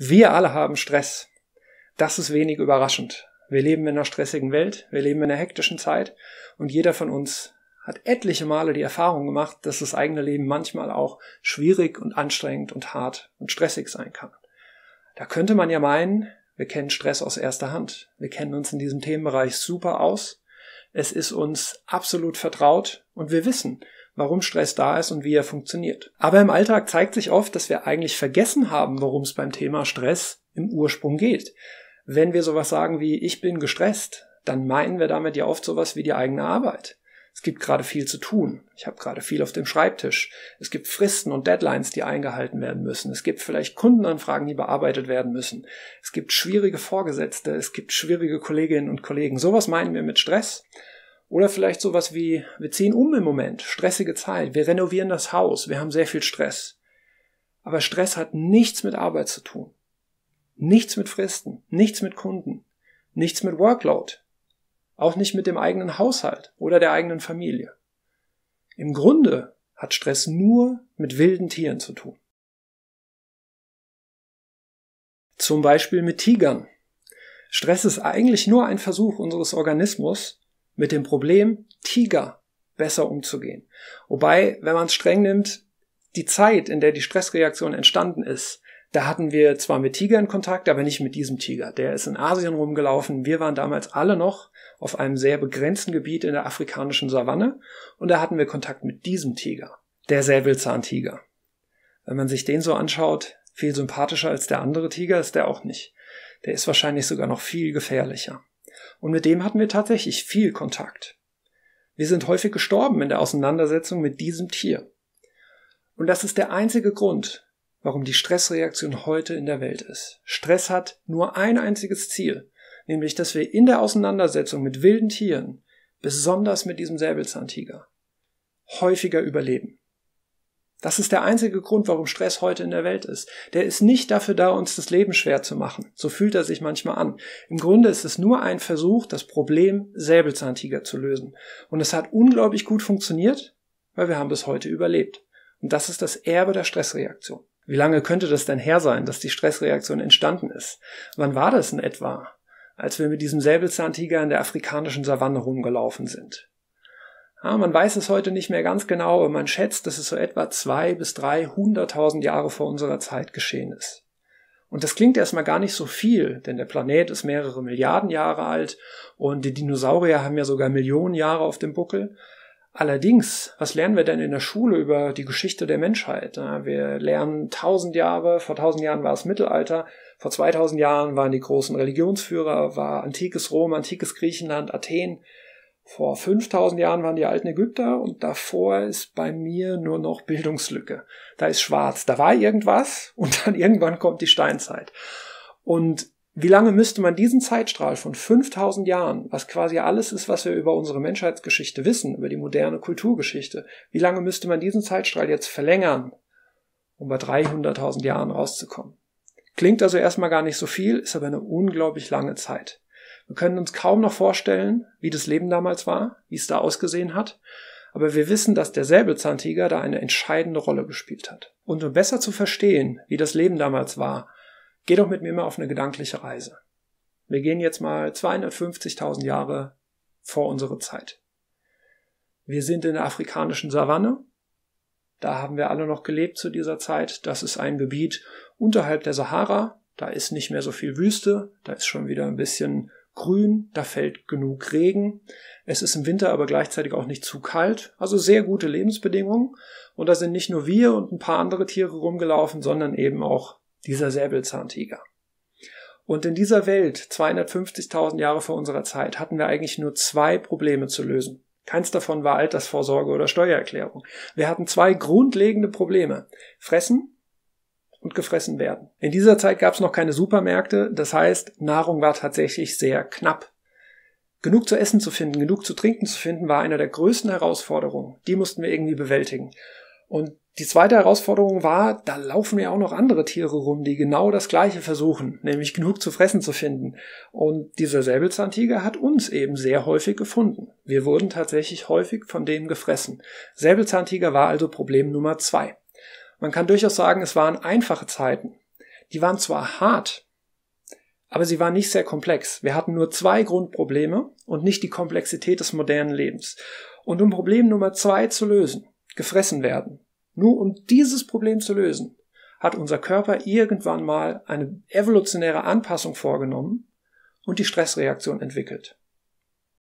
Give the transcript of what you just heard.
Wir alle haben Stress. Das ist wenig überraschend. Wir leben in einer stressigen Welt, wir leben in einer hektischen Zeit und jeder von uns hat etliche Male die Erfahrung gemacht, dass das eigene Leben manchmal auch schwierig und anstrengend und hart und stressig sein kann. Da könnte man ja meinen, wir kennen Stress aus erster Hand. Wir kennen uns in diesem Themenbereich super aus. Es ist uns absolut vertraut und wir wissen, warum Stress da ist und wie er funktioniert. Aber im Alltag zeigt sich oft, dass wir eigentlich vergessen haben, worum es beim Thema Stress im Ursprung geht. Wenn wir sowas sagen wie ich bin gestresst, dann meinen wir damit ja oft sowas wie die eigene Arbeit. Es gibt gerade viel zu tun. Ich habe gerade viel auf dem Schreibtisch. Es gibt Fristen und Deadlines, die eingehalten werden müssen. Es gibt vielleicht Kundenanfragen, die bearbeitet werden müssen. Es gibt schwierige Vorgesetzte, es gibt schwierige Kolleginnen und Kollegen. Sowas meinen wir mit Stress. Oder vielleicht sowas wie, wir ziehen um im Moment, stressige Zeit, wir renovieren das Haus, wir haben sehr viel Stress. Aber Stress hat nichts mit Arbeit zu tun. Nichts mit Fristen, nichts mit Kunden, nichts mit Workload, auch nicht mit dem eigenen Haushalt oder der eigenen Familie. Im Grunde hat Stress nur mit wilden Tieren zu tun. Zum Beispiel mit Tigern. Stress ist eigentlich nur ein Versuch unseres Organismus, mit dem Problem Tiger besser umzugehen. Wobei, wenn man es streng nimmt, die Zeit, in der die Stressreaktion entstanden ist, da hatten wir zwar mit Tiger in Kontakt, aber nicht mit diesem Tiger. Der ist in Asien rumgelaufen. Wir waren damals alle noch auf einem sehr begrenzten Gebiet in der afrikanischen Savanne und da hatten wir Kontakt mit diesem Tiger, der Säbelzahntiger. Wenn man sich den so anschaut, viel sympathischer als der andere Tiger ist der auch nicht. Der ist wahrscheinlich sogar noch viel gefährlicher. Und mit dem hatten wir tatsächlich viel Kontakt. Wir sind häufig gestorben in der Auseinandersetzung mit diesem Tier. Und das ist der einzige Grund, warum die Stressreaktion heute in der Welt ist. Stress hat nur ein einziges Ziel, nämlich dass wir in der Auseinandersetzung mit wilden Tieren, besonders mit diesem Säbelzahntiger, häufiger überleben. Das ist der einzige Grund, warum Stress heute in der Welt ist. Der ist nicht dafür da, uns das Leben schwer zu machen. So fühlt er sich manchmal an. Im Grunde ist es nur ein Versuch, das Problem Säbelzahntiger zu lösen. Und es hat unglaublich gut funktioniert, weil wir haben bis heute überlebt. Und das ist das Erbe der Stressreaktion. Wie lange könnte das denn her sein, dass die Stressreaktion entstanden ist? Wann war das in etwa, als wir mit diesem Säbelzahntiger in der afrikanischen Savanne rumgelaufen sind? Ja, man weiß es heute nicht mehr ganz genau, aber man schätzt, dass es so etwa zwei bis drei hunderttausend Jahre vor unserer Zeit geschehen ist. Und das klingt erstmal gar nicht so viel, denn der Planet ist mehrere Milliarden Jahre alt und die Dinosaurier haben ja sogar Millionen Jahre auf dem Buckel. Allerdings, was lernen wir denn in der Schule über die Geschichte der Menschheit? Wir lernen tausend Jahre, vor tausend Jahren war es Mittelalter, vor zweitausend Jahren waren die großen Religionsführer, war antikes Rom, antikes Griechenland, Athen. Vor 5000 Jahren waren die alten Ägypter und davor ist bei mir nur noch Bildungslücke. Da ist schwarz. Da war irgendwas und dann irgendwann kommt die Steinzeit. Und wie lange müsste man diesen Zeitstrahl von 5000 Jahren, was quasi alles ist, was wir über unsere Menschheitsgeschichte wissen, über die moderne Kulturgeschichte, wie lange müsste man diesen Zeitstrahl jetzt verlängern, um bei 300.000 Jahren rauszukommen? Klingt also erstmal gar nicht so viel, ist aber eine unglaublich lange Zeit. Wir können uns kaum noch vorstellen, wie das Leben damals war, wie es da ausgesehen hat. Aber wir wissen, dass der Säbelzahntiger da eine entscheidende Rolle gespielt hat. Und um besser zu verstehen, wie das Leben damals war, geh doch mit mir mal auf eine gedankliche Reise. Wir gehen jetzt mal 250.000 Jahre vor unsere Zeit. Wir sind in der afrikanischen Savanne. Da haben wir alle noch gelebt zu dieser Zeit. Das ist ein Gebiet unterhalb der Sahara. Da ist nicht mehr so viel Wüste. Da ist schon wieder ein bisschen grün, da fällt genug Regen. Es ist im Winter aber gleichzeitig auch nicht zu kalt. Also sehr gute Lebensbedingungen. Und da sind nicht nur wir und ein paar andere Tiere rumgelaufen, sondern eben auch dieser Säbelzahntiger. Und in dieser Welt, 250.000 Jahre vor unserer Zeit, hatten wir eigentlich nur zwei Probleme zu lösen. Keins davon war Altersvorsorge oder Steuererklärung. Wir hatten zwei grundlegende Probleme. Fressen und gefressen werden. In dieser Zeit gab es noch keine Supermärkte, das heißt, Nahrung war tatsächlich sehr knapp. Genug zu essen zu finden, genug zu trinken zu finden, war eine der größten Herausforderungen. Die mussten wir irgendwie bewältigen. Und die zweite Herausforderung war, da laufen ja auch noch andere Tiere rum, die genau das Gleiche versuchen, nämlich genug zu fressen zu finden. Und dieser Säbelzahntiger hat uns eben sehr häufig gefunden. Wir wurden tatsächlich häufig von dem gefressen. Säbelzahntiger war also Problem Nummer zwei. Man kann durchaus sagen, es waren einfache Zeiten. Die waren zwar hart, aber sie waren nicht sehr komplex. Wir hatten nur zwei Grundprobleme und nicht die Komplexität des modernen Lebens. Und um Problem Nummer zwei zu lösen, gefressen werden, nur um dieses Problem zu lösen, hat unser Körper irgendwann mal eine evolutionäre Anpassung vorgenommen und die Stressreaktion entwickelt.